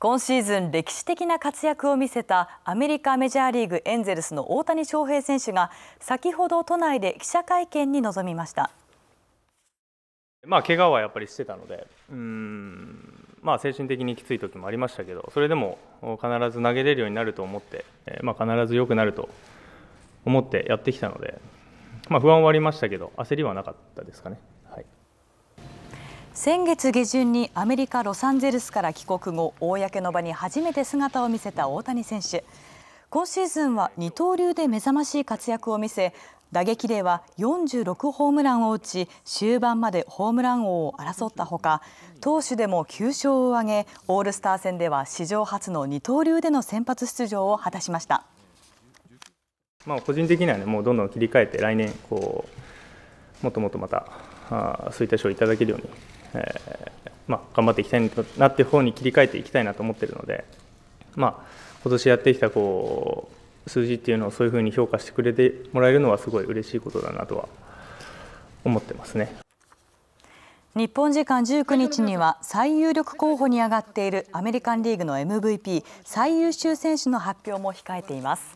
今シーズン歴史的な活躍を見せたアメリカメジャーリーグエンゼルスの大谷翔平選手が先ほど都内で記者会見に臨みましたまあ怪我はやっぱりしてたのでうんまあ精神的にきつい時もありましたけどそれでも必ず投げれるようになると思って、まあ、必ず良くなると思ってやってきたので、まあ、不安はありましたけど焦りはなかったですかね。先月下旬にアメリカ・ロサンゼルスから帰国後公の場に初めて姿を見せた大谷選手今シーズンは二刀流で目覚ましい活躍を見せ打撃では46ホームランを打ち終盤までホームラン王を争ったほか投手でも9勝を挙げオールスター戦では史上初の二刀流での先発出場を果たしました。まあ、個人的には、ね、もうどんどん切り替えて来年こうもっともっとまたった賞をいただけるように、えー、まあ、頑張っていきたいなっていう方に切り替えていきたいなと思ってるので、まあ、今年やってきたこう数字っていうのをそういうふうに評価してくれてもらえるのはすごい嬉しいことだなとは思ってますね。日本時間19日には最有力候補に上がっているアメリカンリーグの MVP 最優秀選手の発表も控えています。